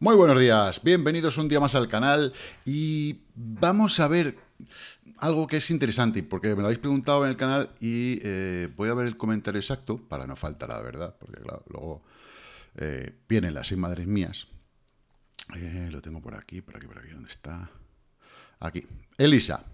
Muy buenos días, bienvenidos un día más al canal y vamos a ver algo que es interesante porque me lo habéis preguntado en el canal y eh, voy a ver el comentario exacto para no faltar la verdad, porque claro, luego eh, vienen las seis madres mías. Eh, lo tengo por aquí, por aquí, por aquí, ¿dónde está? Aquí, Elisa.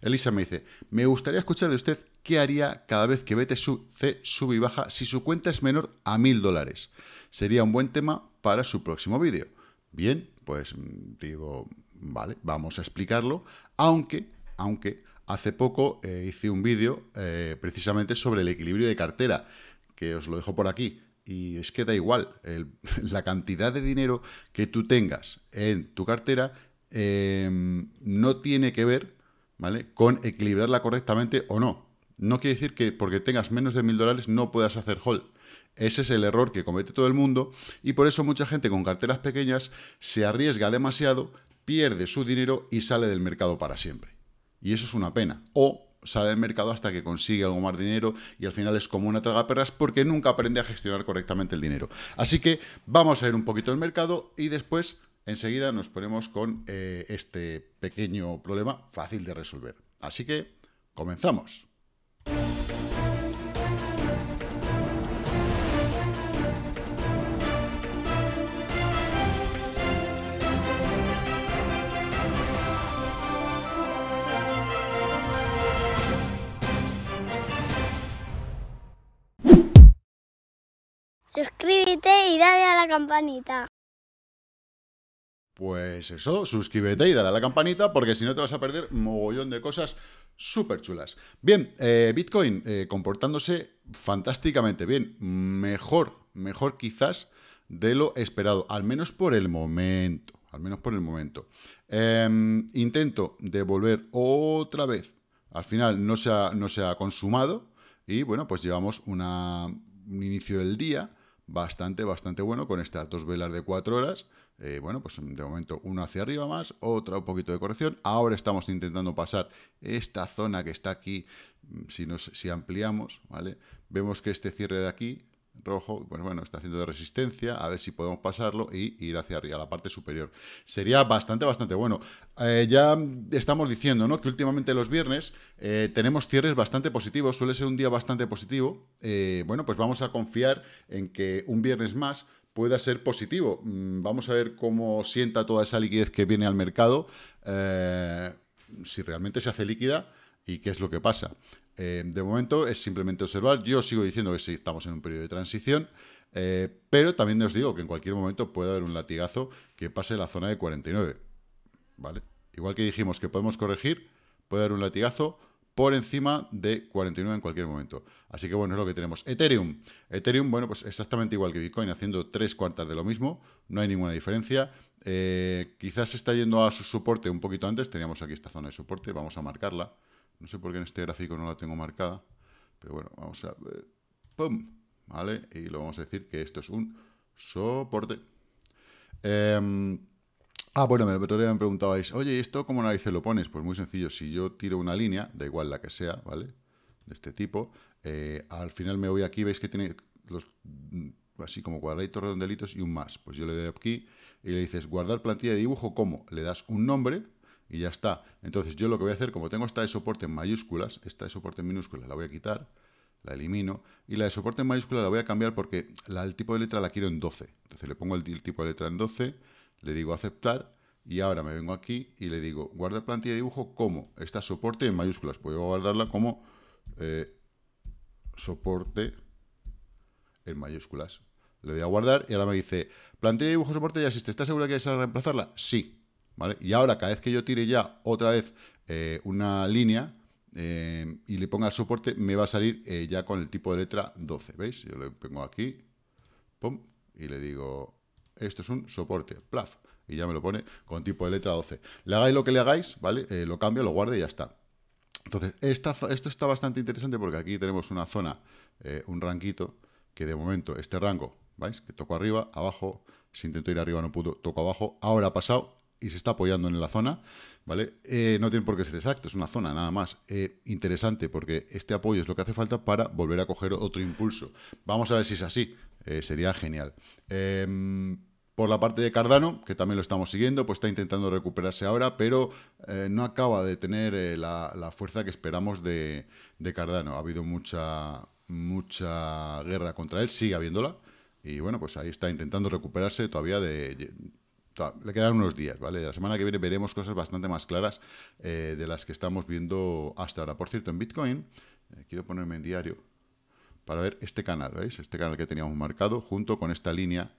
Elisa me dice, me gustaría escuchar de usted qué haría cada vez que C sube y baja si su cuenta es menor a mil dólares. Sería un buen tema para su próximo vídeo. Bien, pues mm, digo, vale, vamos a explicarlo, aunque, aunque hace poco eh, hice un vídeo eh, precisamente sobre el equilibrio de cartera, que os lo dejo por aquí, y es que da igual, la cantidad de dinero que tú tengas en tu cartera em, no tiene que ver ¿vale? con equilibrarla correctamente o no. No quiere decir que porque tengas menos de mil dólares no puedas hacer hold. Ese es el error que comete todo el mundo y por eso mucha gente con carteras pequeñas se arriesga demasiado, pierde su dinero y sale del mercado para siempre. Y eso es una pena. O sale del mercado hasta que consigue algo más dinero y al final es como una traga perras porque nunca aprende a gestionar correctamente el dinero. Así que vamos a ir un poquito al mercado y después enseguida nos ponemos con eh, este pequeño problema fácil de resolver. Así que comenzamos. y dale a la campanita. Pues eso, suscríbete y dale a la campanita porque si no te vas a perder mogollón de cosas súper chulas. Bien, eh, Bitcoin eh, comportándose fantásticamente bien, mejor, mejor quizás de lo esperado, al menos por el momento, al menos por el momento. Em, intento devolver otra vez, al final no se ha, consumado y bueno, pues llevamos un inicio del día bastante, bastante bueno con estas dos velas de 4 horas. Eh, bueno, pues de momento uno hacia arriba más, otra un poquito de corrección. Ahora estamos intentando pasar esta zona que está aquí, mm, si, nos, si ampliamos, ¿vale? Vemos que este cierre de aquí rojo, pues bueno, está haciendo de resistencia, a ver si podemos pasarlo y ir hacia arriba, a la parte superior. Sería bastante, bastante bueno. Eh, ya estamos diciendo, ¿no? Que últimamente los viernes eh, tenemos cierres bastante positivos, suele ser un día bastante positivo. Eh, bueno, pues vamos a confiar en que un viernes más pueda ser positivo. Mm, vamos a ver cómo sienta toda esa liquidez que viene al mercado, si realmente se hace líquida y qué es lo que pasa. Eh, de momento es simplemente observar. Yo sigo diciendo que sí, estamos en un periodo de transición, eh, pero también os digo que en cualquier momento puede haber un latigazo que pase la zona de 49. ¿Vale? Igual que dijimos que podemos corregir, puede haber un latigazo por encima de 49 en cualquier momento. Así que bueno, es lo que tenemos. Ethereum. Ethereum, bueno, pues exactamente igual que Bitcoin, haciendo tres cuartas de lo mismo, no hay ninguna diferencia. Eh, quizás está yendo a su soporte un poquito antes, teníamos aquí esta zona de soporte, vamos a marcarla. No sé por qué en este gráfico no la tengo marcada, pero bueno, vamos a... Eh, ¡Pum! ¿Vale? Y lo vamos a decir que esto es un soporte. Em, ah, bueno, me, me preguntabais, oye, ¿y esto cómo narices lo pones? Pues muy sencillo, si yo tiro una línea, da igual la que sea, ¿vale? De este tipo, eh, al final me voy aquí, veis que tiene los mm, así como cuadraditos redondelitos y un más. Pues yo le doy aquí y le dices guardar plantilla de dibujo como le das un nombre y ya está. Entonces yo lo que voy a hacer, como tengo esta de soporte en mayúsculas, esta de soporte en minúsculas, la voy a quitar, la elimino, y la de soporte en mayúscula la voy a cambiar porque la, el tipo de letra la quiero en 12. Entonces le pongo el, tipo de letra en 12, le digo aceptar, y ahora me vengo aquí y le digo guarda plantilla de dibujo como esta soporte en mayúsculas. puedo guardarla como eh, soporte en mayúsculas. Le doy a guardar y ahora me dice, plantilla de dibujo soporte ya existe, ¿estás segura que quieres a reemplazarla? Sí. Y ahora, cada vez que yo tire ya otra vez eh, una línea eh, y le ponga el soporte, me va a salir eh, ya con el tipo de letra 12, ¿veis? Yo le pongo aquí, pum, y le digo, esto es un soporte, plaf, y ya me lo pone con tipo de letra 12. Le hagáis lo que le hagáis, ¿vale? lo cambio, lo guardo y ya está. Entonces, esta, esto está bastante interesante porque aquí tenemos una zona, un ranquito, que de momento, este rango, ¿veis? Que toco arriba, abajo, si intento ir arriba no puedo, toco abajo, ahora ha pasado, y se está apoyando en la zona, ¿vale? Eh, no tiene por qué ser exacto, es una zona nada más eh, interesante porque este apoyo es lo que hace falta para volver a coger otro impulso. Vamos a ver si es así, eh, sería genial. Em, por la parte de Cardano, que también lo estamos siguiendo, pues está intentando recuperarse ahora, pero no acaba de tener la, fuerza que esperamos de, Cardano. Ha habido mucha, mucha guerra contra él, sigue habiéndola, y bueno, pues ahí está intentando recuperarse todavía de le quedan unos días, ¿vale? La semana que viene veremos cosas bastante más claras eh, de las que estamos viendo hasta ahora. Por cierto, en Bitcoin, eh, quiero ponerme en diario para ver este canal, ¿veis? Este canal que teníamos marcado junto con esta línea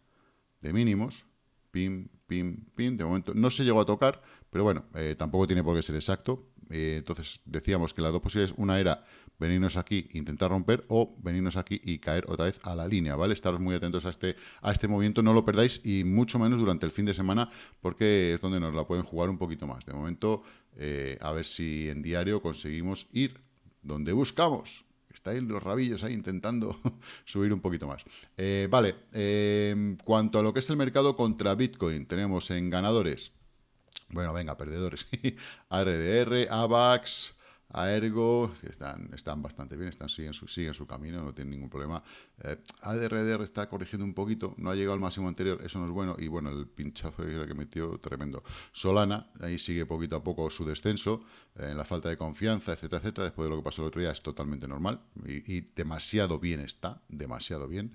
de mínimos. Pim, pim, pim. De momento no se llegó a tocar, pero bueno, eh, tampoco tiene por qué ser exacto. entonces decíamos que las dos posibilidades, una era venirnos aquí, e intentar romper o venirnos aquí y caer otra vez a la línea, ¿vale? Estaros muy atentos a este, a este movimiento, no lo perdáis y mucho menos durante el fin de semana porque es donde nos la pueden jugar un poquito más. De momento, eh, a ver si en diario conseguimos ir donde buscamos. Estáis los rabillos ahí intentando subir un poquito más. Eh, vale, em, cuanto a lo que es el mercado contra Bitcoin, tenemos en ganadores, bueno, venga, perdedores, ARDR, AVAX, Aergo, están, están bastante bien, están, siguen, su, siguen su camino, no tienen ningún problema. Eh, ADRDR está corrigiendo un poquito, no ha llegado al máximo anterior, eso no es bueno. Y bueno, el pinchazo que metió, tremendo. Solana, ahí sigue poquito a poco su descenso, eh, en la falta de confianza, etcétera, etcétera. Después de lo que pasó el otro día, es totalmente normal y demasiado bien está, demasiado bien.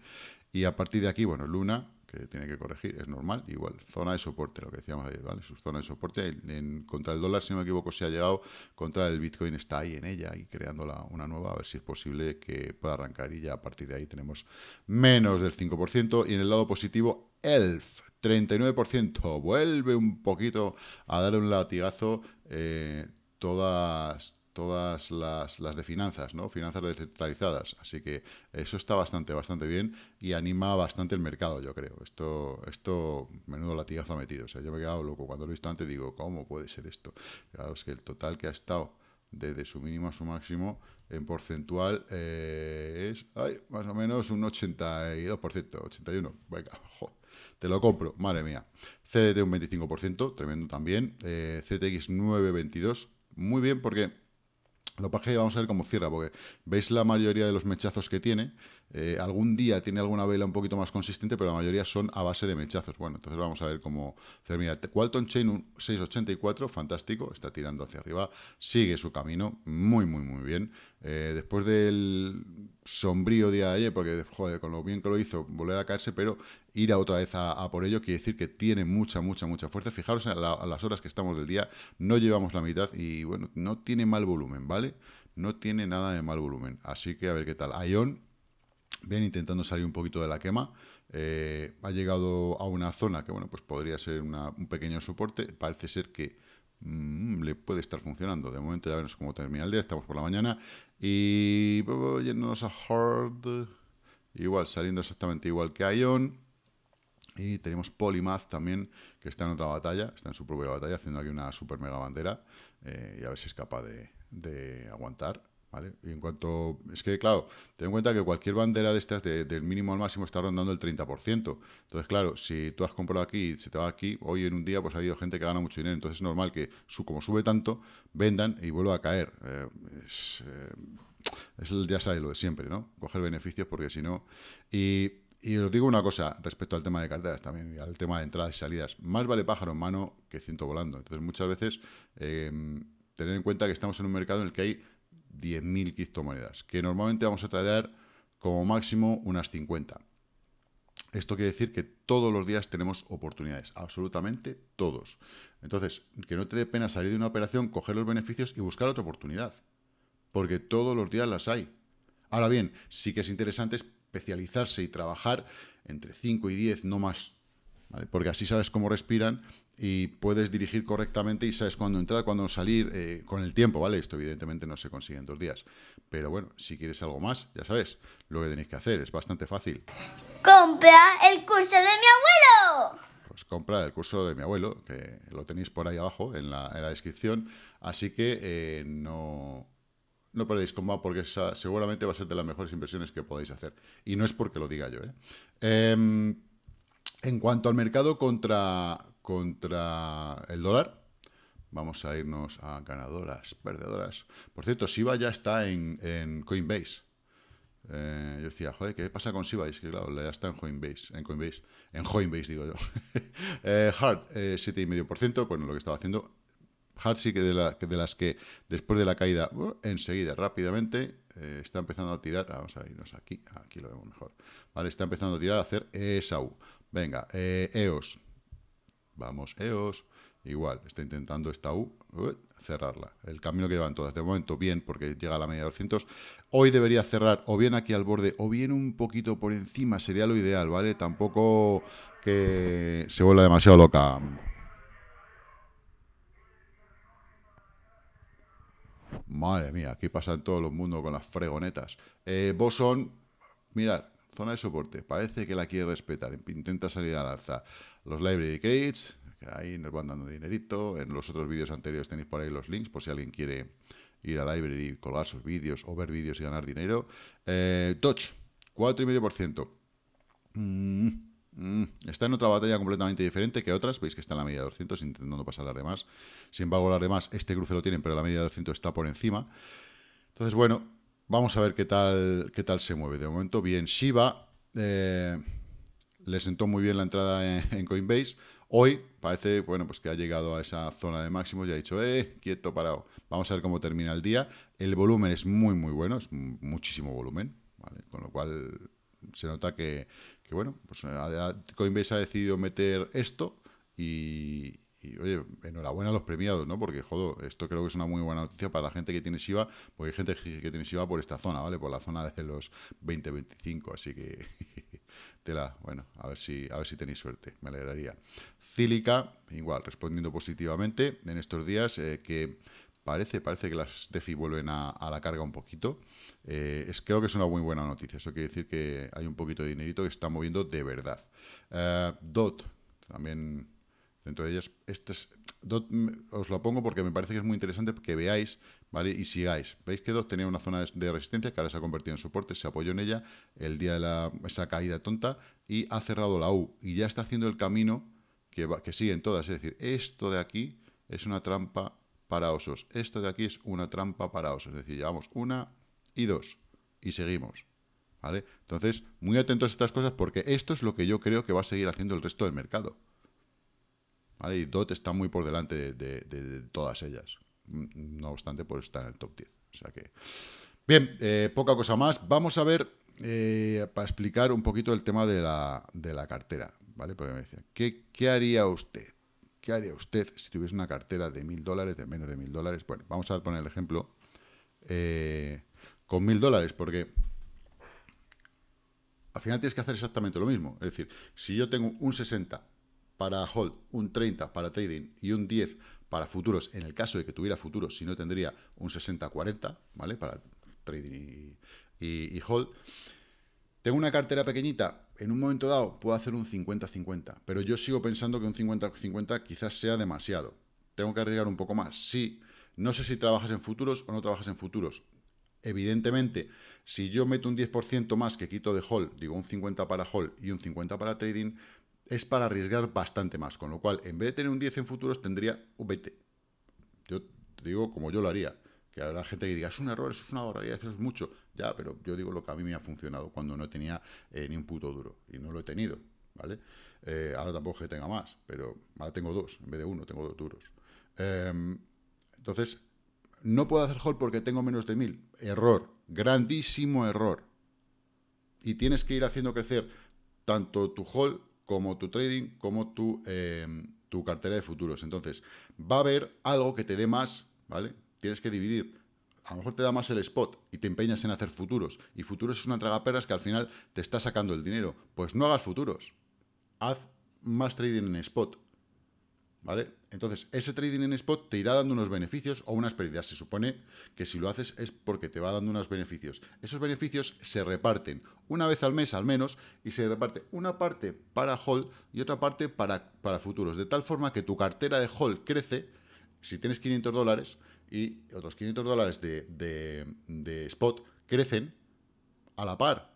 Y a partir de aquí, bueno, Luna, que tiene que corregir, es normal, igual, zona de soporte, lo que decíamos ayer, ¿vale? Su zona de soporte en, contra el dólar, si no me equivoco, se ha llegado, contra el Bitcoin está ahí en ella y creándola una nueva, a ver si es posible que pueda arrancar y ya a partir de ahí tenemos menos del 5% y en el lado positivo, ELF, 39%, vuelve un poquito a dar un latigazo, eh, todas todas las, las, de finanzas, ¿no? Finanzas descentralizadas. Así que eso está bastante, bastante bien y anima bastante el mercado, yo creo. Esto, esto, menudo latigazo ha metido. O sea, yo me he quedado loco. Cuando lo he visto antes digo, ¿cómo puede ser esto? Claro, es que el total que ha estado desde su mínimo a su máximo en porcentual eh, es más o menos un 82%, 81%. Venga, te lo compro, madre mía. CDT un 25%, tremendo también. Eh, CTX 9,22%, muy bien porque lo que vamos a ver cómo cierra, porque veis la mayoría de los mechazos que tiene. Eh, algún día tiene alguna vela un poquito más consistente, pero la mayoría son a base de mechazos. Bueno, entonces vamos a ver cómo termina. Walton Chain 684, fantástico, está tirando hacia arriba, sigue su camino, muy, muy, muy bien. Eh, después del sombrío día de ayer, porque, joder, con lo bien que lo hizo, volver a caerse, pero ir a otra vez a, por ello quiere decir que tiene mucha, mucha, mucha fuerza. Fijaros a, las horas que estamos del día, no llevamos la mitad y, bueno, no tiene mal volumen, ¿vale? No tiene nada de mal volumen. Así que a ver qué tal. Ion bien intentando salir un poquito de la quema. Eh, ha llegado a una zona que, bueno, pues podría ser un pequeño soporte. Parece ser que Mm, le puede estar funcionando. De momento ya veremos cómo termina el día, estamos por la mañana. Y yéndonos a Horde, igual saliendo exactamente igual que Ion. Y tenemos Polymath también, que está en otra batalla, está en su propia batalla, haciendo aquí una super mega bandera. Eh, y a ver si es capaz de aguantar. Y en cuanto. Es que, claro, ten en cuenta que cualquier bandera de estas, del mínimo al máximo, está rondando el 30%. Entonces, claro, si tú has comprado aquí y se te va aquí, hoy en un día, pues ha habido gente que gana mucho dinero. Entonces, es normal que, su, como sube tanto, vendan y vuelva a caer. Eh, eh, es, el ya sabes, lo de siempre, ¿no? Coger beneficios porque si no. Y. os digo una cosa respecto al tema de carteras también y al tema de entradas y salidas. Más vale pájaro en mano que ciento volando. Entonces, muchas veces, eh, tener en cuenta que estamos en un mercado en el que hay 10.000 criptomonedas, que normalmente vamos a traer como máximo unas 50. Esto quiere decir que todos los días tenemos oportunidades, absolutamente todos. Entonces, que no te dé pena salir de una operación, coger los beneficios y buscar otra oportunidad, porque todos los días las hay. Ahora bien, sí que es interesante especializarse y trabajar entre 5 y 10, no más, porque así sabes cómo respiran y puedes dirigir correctamente y sabes cuándo entrar, cuándo salir, eh, con el tiempo, ¿vale? Esto evidentemente no se consigue en dos días. Pero bueno, si quieres algo más, ya sabes, lo que tenéis que hacer es bastante fácil. ¡Compra el curso de mi abuelo! Pues compra el curso de mi abuelo, que lo tenéis por ahí abajo en la, descripción. Así que eh, no, no perdéis comba porque seguramente va a ser de las mejores inversiones que podáis hacer. Y no es porque lo diga yo, eh em, en cuanto al mercado contra, contra el dólar. Vamos a irnos a ganadoras, perdedoras. Por cierto, Shiba ya está en, en Coinbase. Eh, yo decía, joder, ¿qué pasa con Shiba? es que claro, ya está en Coinbase, en Coinbase, en Coinbase digo yo. eh, Hard, eh, 7,5%, bueno, lo que estaba haciendo. Hard sí que de, las que después de la caída, enseguida, rápidamente, eh, está empezando a tirar, ah, vamos a irnos aquí, aquí lo vemos mejor, ¿vale? Está empezando a tirar a hacer ESAU. Venga, EOS, e Vamos, EOS, igual, está intentando esta U cerrarla. El camino que llevan todas de momento, bien, porque llega a la media de 200. Hoy debería cerrar o bien aquí al borde o bien un poquito por encima, sería lo ideal, ¿vale? Tampoco que se vuelva demasiado loca. Madre mía, aquí en todos los mundos con las fregonetas. Boson, eh, mirad, zona de soporte, parece que la quiere respetar, intenta salir al alza los library crates, que ahí nos van dando dinerito. En los otros vídeos anteriores tenéis por ahí los links, por si alguien quiere ir a library, colgar sus vídeos o ver vídeos y ganar dinero. Eh, touch, 4,5%. Mm, mm. está en otra batalla completamente diferente que otras. Veis que está en la media de 200, intentando pasar las demás. Sin embargo, las demás, este cruce lo tienen, pero la media de 200 está por encima. Entonces, bueno, vamos a ver qué tal, qué tal se mueve. De momento, bien, Shiba. Eh, le sentó muy bien la entrada en, Coinbase. Hoy parece, bueno, pues que ha llegado a esa zona de máximos y ha dicho, eh, quieto, parado. Vamos a ver cómo termina el día. El volumen es muy, muy bueno, es muchísimo volumen, ¿vale? Con lo cual se nota que, bueno, pues Coinbase ha decidido meter esto y, oye, enhorabuena a los premiados, ¿no? Porque, jodo, esto creo que es una muy buena noticia para la gente que tiene SIVA, porque hay gente que tiene SIVA por esta zona, ¿vale? Por la zona de los 20-25, así que Tela, bueno, a ver si, a ver si tenéis suerte, me alegraría. Cílica, igual, respondiendo positivamente en estos días, eh, que parece, parece que las DeFi vuelven a, la carga un poquito. Eh, es, creo que es una muy buena noticia. Eso quiere decir que hay un poquito de dinerito que está moviendo de verdad. Eh, DOT, también Dentro de ellas, este os lo pongo porque me parece que es muy interesante que veáis ¿vale? y sigáis. Veis que Dot tenía una zona de resistencia que ahora se ha convertido en soporte, se apoyó en ella el día de la, esa caída tonta y ha cerrado la U y ya está haciendo el camino que, siguen todas. Es decir, esto de aquí es una trampa para osos, esto de aquí es una trampa para osos. Es decir, llevamos una y dos y seguimos. ¿vale? Entonces, muy atentos a estas cosas porque esto es lo que yo creo que va a seguir haciendo el resto del mercado. Y DOT está muy por delante de, todas ellas. Mm, no obstante, pues está en el top 10. O sea que... Bien, eh, poca cosa más. Vamos a ver, eh, para explicar un poquito el tema de la, cartera, ¿vale? ¿qué, haría usted? ¿Qué haría usted si tuviese una cartera de mil dólares, de menos de mil dólares? Bueno, vamos a poner el ejemplo eh, con mil dólares, porque al final tienes que hacer exactamente lo mismo. Es decir, si yo tengo un 60 para hold, un 30 para trading y un 10 para futuros, en el caso de que tuviera futuros, si no tendría un 60-40, ¿vale? Para trading y, hold. Tengo una cartera pequeñita, en un momento dado puedo hacer un 50-50, pero yo sigo pensando que un 50-50 quizás sea demasiado. Tengo que arriesgar un poco más, sí. No sé si trabajas en futuros o no trabajas en futuros. Evidentemente, si yo meto un 10% más que quito de hold, digo un 50 para hold y un 50 para trading, es para arriesgar bastante más. Con lo cual, en vez de tener un 10 en futuros, tendría un 20. Yo te digo como yo lo haría. Que habrá gente que diga, es un error, es una barbaridad, eso es mucho. Ya, pero yo digo lo que a mí me ha funcionado cuando no tenía eh, ni un puto duro. Y no lo he tenido, ¿vale? Eh, ahora tampoco que tenga más, pero ahora tengo dos. En vez de uno, tengo dos duros. Em, entonces, no puedo hacer hold porque tengo menos de mil. Error. Grandísimo error. Y tienes que ir haciendo crecer tanto tu hold como tu trading, como tu, em, tu cartera de futuros. Entonces, va a haber algo que te dé más, ¿vale? Tienes que dividir a lo mejor te da más el spot y te empeñas en hacer futuros. Y futuros es una tragaperras que al final te está sacando el dinero. Pues no hagas futuros. Haz más trading en spot. ¿Vale? Entonces, ese trading en spot te irá dando unos beneficios o unas pérdidas. Se supone que si lo haces es porque te va dando unos beneficios. Esos beneficios se reparten una vez al mes al menos y se reparte una parte para hold y otra parte para, para futuros. De tal forma que tu cartera de hold crece si tienes 500 dólares y otros 500 dólares de, de, de spot crecen a la par.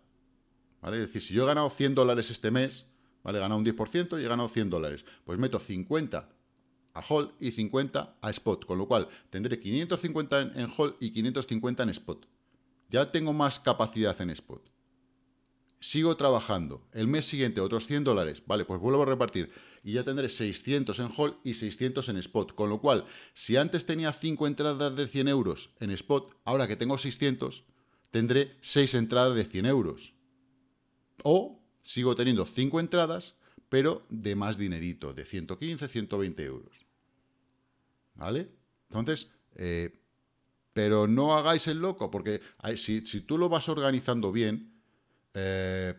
¿Vale? Es decir, si yo he ganado 100 dólares este mes, ¿vale? He ganado un 10% y he ganado 100 dólares. Pues meto 50 a Hall y 50 a spot, con lo cual tendré 550 en, Hall y 550 en spot. Ya tengo más capacidad en spot. Sigo trabajando. El mes siguiente otros 100 dólares. Vale, pues vuelvo a repartir. Y ya tendré 600 en Hall y 600 en spot. Con lo cual, si antes tenía 5 entradas de 100 euros en spot, ahora que tengo 600, tendré 6 entradas de 100 euros. O sigo teniendo 5 entradas, pero de más dinerito, de 115, 120 euros. ¿Vale? Entonces, eh, pero no hagáis el loco, porque si, tú lo vas organizando bien, eh,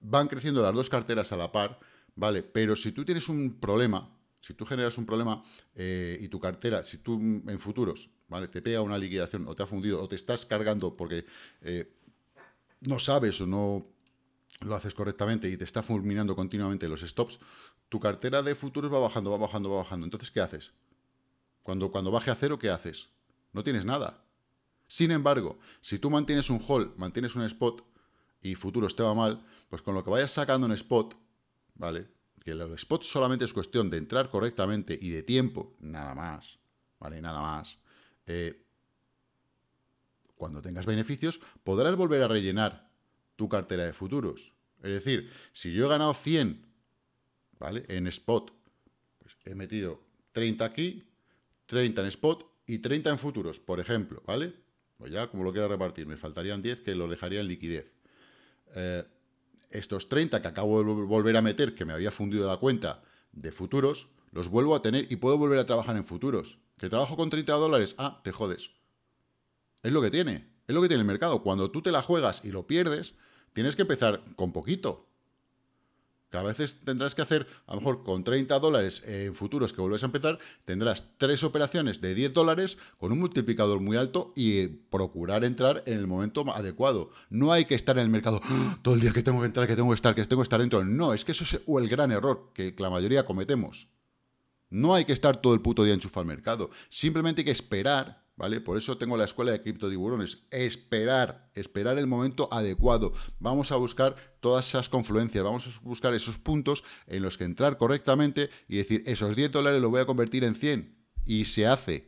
van creciendo las dos carteras a la par, ¿vale? Pero si tú tienes un problema, si tú generas un problema eh, y tu cartera, si tú mm, en futuros, ¿vale? Te pega una liquidación o te ha fundido o te estás cargando porque no sabes o no lo haces correctamente y te está fulminando continuamente los stops, tu cartera de futuros va bajando, va bajando, va bajando. Entonces, ¿qué haces? Cuando, cuando baje a cero, ¿qué haces? No tienes nada. Sin embargo, si tú mantienes un hold, mantienes un spot y futuros te va mal, pues con lo que vayas sacando en spot, ¿vale? Que el spot solamente es cuestión de entrar correctamente y de tiempo, nada más, ¿vale? Nada más. Eh, cuando tengas beneficios, podrás volver a rellenar tu cartera de futuros. Es decir, si yo he ganado 100, ¿vale? En spot, pues he metido 30 aquí, 30 en spot y 30 en futuros, por ejemplo, ¿vale? Pues ya como lo quiera repartir, me faltarían 10 que los dejaría en liquidez. Eh, estos 30 que acabo de volver a meter, que me había fundido la cuenta de futuros, los vuelvo a tener y puedo volver a trabajar en futuros. Que trabajo con 30 dólares, ah, te jodes. Es lo que tiene, es lo que tiene el mercado. Cuando tú te la juegas y lo pierdes, Tienes que empezar con poquito. Cada vez tendrás que hacer, a lo mejor con 30 dólares en futuros que vuelves a empezar, tendrás tres operaciones de 10 dólares con un multiplicador muy alto y eh, procurar entrar en el momento adecuado. No hay que estar en el mercado ¡Ah! todo el día que tengo que entrar, que tengo que estar, que tengo que estar dentro. No, es que eso es el gran error que la mayoría cometemos. No hay que estar todo el puto día enchufado al mercado. Simplemente hay que esperar ¿vale? Por eso tengo la escuela de criptodiburones. Esperar, esperar el momento adecuado. Vamos a buscar todas esas confluencias, vamos a buscar esos puntos en los que entrar correctamente y decir, esos 10 dólares los voy a convertir en 100. Y se hace.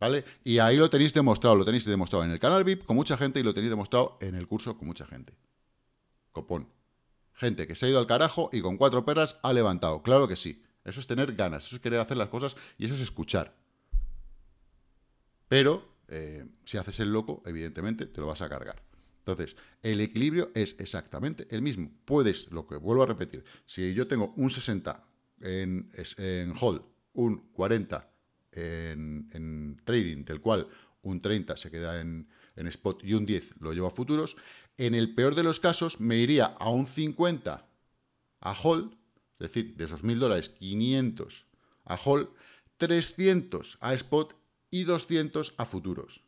¿Vale? Y ahí lo tenéis demostrado, lo tenéis demostrado en el canal VIP con mucha gente y lo tenéis demostrado en el curso con mucha gente. Copón. Gente que se ha ido al carajo y con cuatro perras ha levantado. Claro que sí. Eso es tener ganas, eso es querer hacer las cosas y eso es escuchar. Pero eh, si haces el loco, evidentemente te lo vas a cargar. Entonces, el equilibrio es exactamente el mismo. Puedes, lo que vuelvo a repetir, si yo tengo un 60 en, en hold, un 40 en, trading, del cual un 30 se queda en, en spot y un 10 lo llevo a futuros, en el peor de los casos me iría a un 50 a hold, es decir, de esos 1.000 dólares, 500 a hold, 300 a spot y 200 a futuros.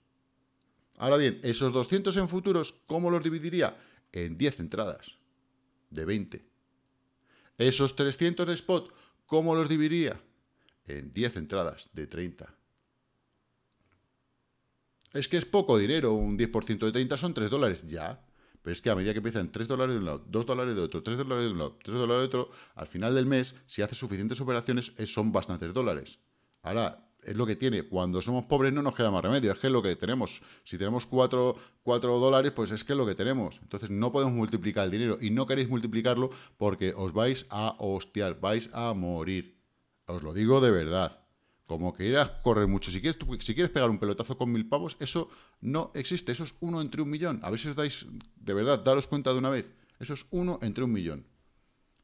Ahora bien, esos 200 en futuros, ¿cómo los dividiría? En 10 entradas, de 20. Esos 300 de spot, ¿cómo los dividiría? En 10 entradas, de 30. Es que es poco dinero, un 10% de 30 son 3 dólares, ya. Pero es que a medida que empiezan 3 dólares de un lado, 2 dólares de otro, 3 dólares de un lado, 3 dólares de otro, al final del mes, si haces suficientes operaciones, eh, son bastantes dólares. Ahora, es lo que tiene. Cuando somos pobres no nos queda más remedio, es que es lo que tenemos. Si tenemos 4, dólares, pues es que es lo que tenemos. Entonces no podemos multiplicar el dinero y no queréis multiplicarlo porque os vais a hostiar, vais a morir. Os lo digo de verdad. Como que irás a correr mucho. Si quieres, si quieres pegar un pelotazo con mil pavos, eso no existe. Eso es uno entre un millón. A veces os dais, de verdad, daros cuenta de una vez. Eso es uno entre un millón.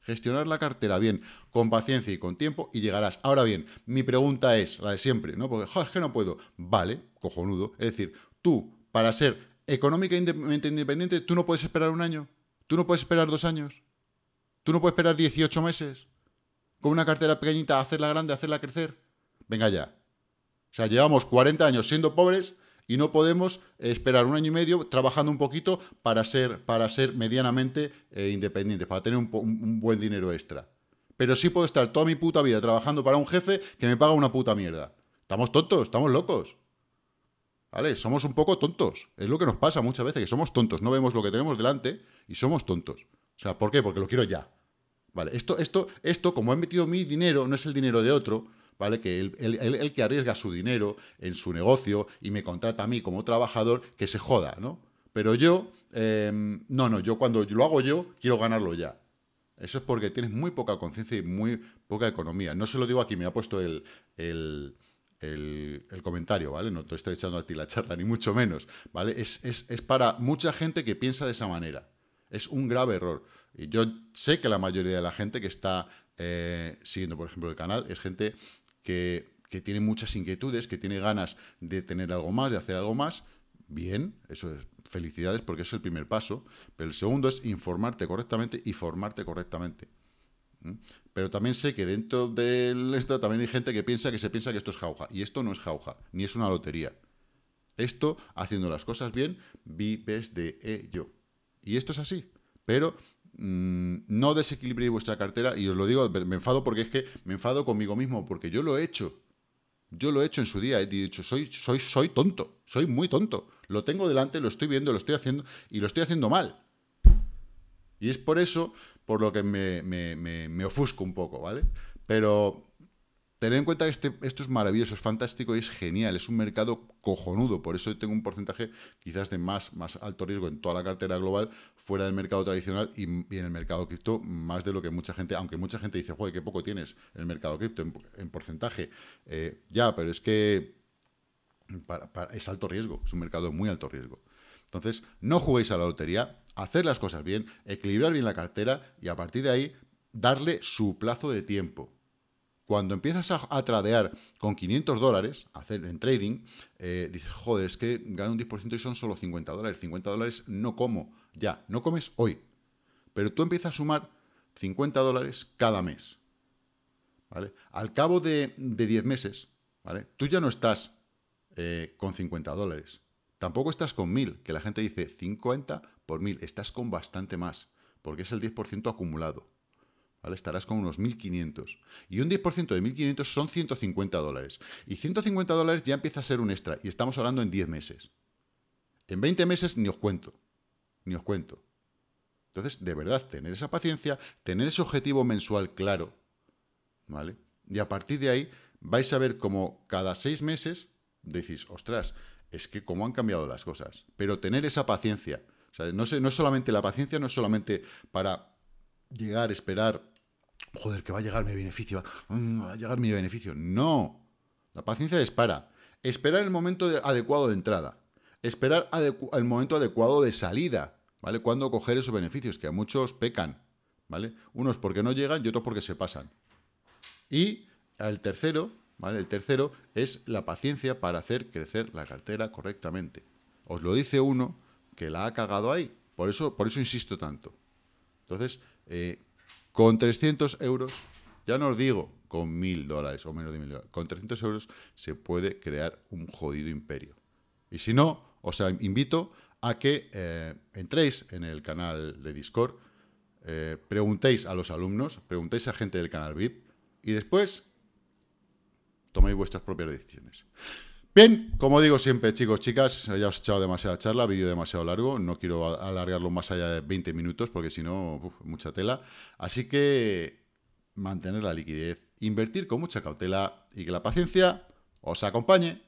Gestionar la cartera bien, con paciencia y con tiempo y llegarás. Ahora bien, mi pregunta es la de siempre, ¿no? Porque, ¡joder es que no puedo. Vale, cojonudo. Es decir, tú, para ser económicamente e independiente, tú no puedes esperar un año, tú no puedes esperar dos años, tú no puedes esperar 18 meses. Con una cartera pequeñita, hacerla grande, hacerla crecer. Venga ya. O sea, llevamos 40 años siendo pobres y no podemos esperar un año y medio trabajando un poquito para ser, para ser medianamente eh, independientes, para tener un, buen dinero extra. Pero sí puedo estar toda mi puta vida trabajando para un jefe que me paga una puta mierda. Estamos tontos, estamos locos. ¿Vale? Somos un poco tontos. Es lo que nos pasa muchas veces, que somos tontos. No vemos lo que tenemos delante y somos tontos. O sea, ¿por qué? Porque lo quiero ya. Vale, esto, esto, esto, como he metido mi dinero, no es el dinero de otro, ¿vale? Que él, que arriesga su dinero en su negocio y me contrata a mí como trabajador, que se joda, ¿no? Pero yo, em, no, no, yo cuando lo hago yo, quiero ganarlo ya. Eso es porque tienes muy poca conciencia y muy poca economía. No se lo digo aquí, me ha puesto el, el, el, comentario, ¿vale? No te estoy echando a ti la charla, ni mucho menos, ¿vale? Es, para mucha gente que piensa de esa manera. Es un grave error. Y yo sé que la mayoría de la gente que está eh, siguiendo, por ejemplo, el canal es gente que, tiene muchas inquietudes, que tiene ganas de tener algo más, de hacer algo más, bien, eso es felicidades porque es el primer paso, pero el segundo es informarte correctamente y formarte correctamente. Pero también sé que dentro del Estado también hay gente que piensa que se piensa que esto es jauja, y esto no es jauja, ni es una lotería. Esto, haciendo las cosas bien, vives de ello. Y esto es así. Pero Mm, no desequilibre vuestra cartera, y os lo digo, me enfado porque es que me enfado conmigo mismo, porque yo lo he hecho. Yo lo he hecho en su día, he dicho, soy, soy, soy tonto, soy muy tonto. Lo tengo delante, lo estoy viendo, lo estoy haciendo, y lo estoy haciendo mal. Y es por eso por lo que me ofusco un poco, ¿vale? Pero Tened en cuenta que este, esto es maravilloso, es fantástico y es genial, es un mercado cojonudo, por eso tengo un porcentaje quizás de más, más alto riesgo en toda la cartera global fuera del mercado tradicional y, en el mercado cripto más de lo que mucha gente, aunque mucha gente dice, joder, qué poco tienes en el mercado cripto en, porcentaje, eh, ya, pero es que es alto riesgo, es un mercado muy alto riesgo. Entonces, no juguéis a la lotería, hacer las cosas bien, equilibrar bien la cartera y a partir de ahí darle su plazo de tiempo. Cuando empiezas a, tradear con 500 dólares, hacer en trading, eh, dices, joder, es que gano un 10% y son solo 50 dólares. 50 dólares no como, ya, no comes hoy. Pero tú empiezas a sumar 50 dólares cada mes. ¿Vale? Al cabo de, 10 meses, ¿vale? Tú ya no estás eh, con 50 dólares. Tampoco estás con 1000, que la gente dice 50 por 1000. Estás con bastante más, porque es el 10% acumulado. Estarás con unos 1.500. Y un 10% de 1.500 son 150 dólares. Y 150 dólares ya empieza a ser un extra. Y estamos hablando en 10 meses. En 20 meses ni os cuento. Ni os cuento. Entonces, de verdad, tener esa paciencia, tener ese objetivo mensual claro, ¿vale? Y a partir de ahí vais a ver cómo cada seis meses decís, ostras, es que cómo han cambiado las cosas. Pero tener esa paciencia. no, es, no es solamente la paciencia, no es solamente para llegar, esperar, joder, que va a llegar mi beneficio, va, mm, a llegar mi beneficio. No, la paciencia es para esperar el momento adecuado de entrada, esperar el momento adecuado de salida, ¿vale? Cuando coger esos beneficios, que a muchos pecan, ¿vale? Unos porque no llegan y otros porque se pasan. Y el tercero, ¿vale? El tercero es la paciencia para hacer crecer la cartera correctamente. Os lo dice uno que la ha cagado ahí. Por eso, por eso insisto tanto. Entonces, eh, con 300 euros, ya no os digo con 1000 dólares o menos de 1000 dólares, con 300 euros se puede crear un jodido imperio. Y si no, os invito a que eh, entréis en el canal de Discord, eh, preguntéis a los alumnos, preguntéis a gente del canal VIP y después toméis vuestras propias decisiones. Bien, como digo siempre, chicos, chicas, ya os he echado demasiada charla, vídeo demasiado largo, no quiero alargarlo más allá de 20 minutos porque si no, mucha tela. Así que mantener la liquidez, invertir con mucha cautela y que la paciencia os acompañe.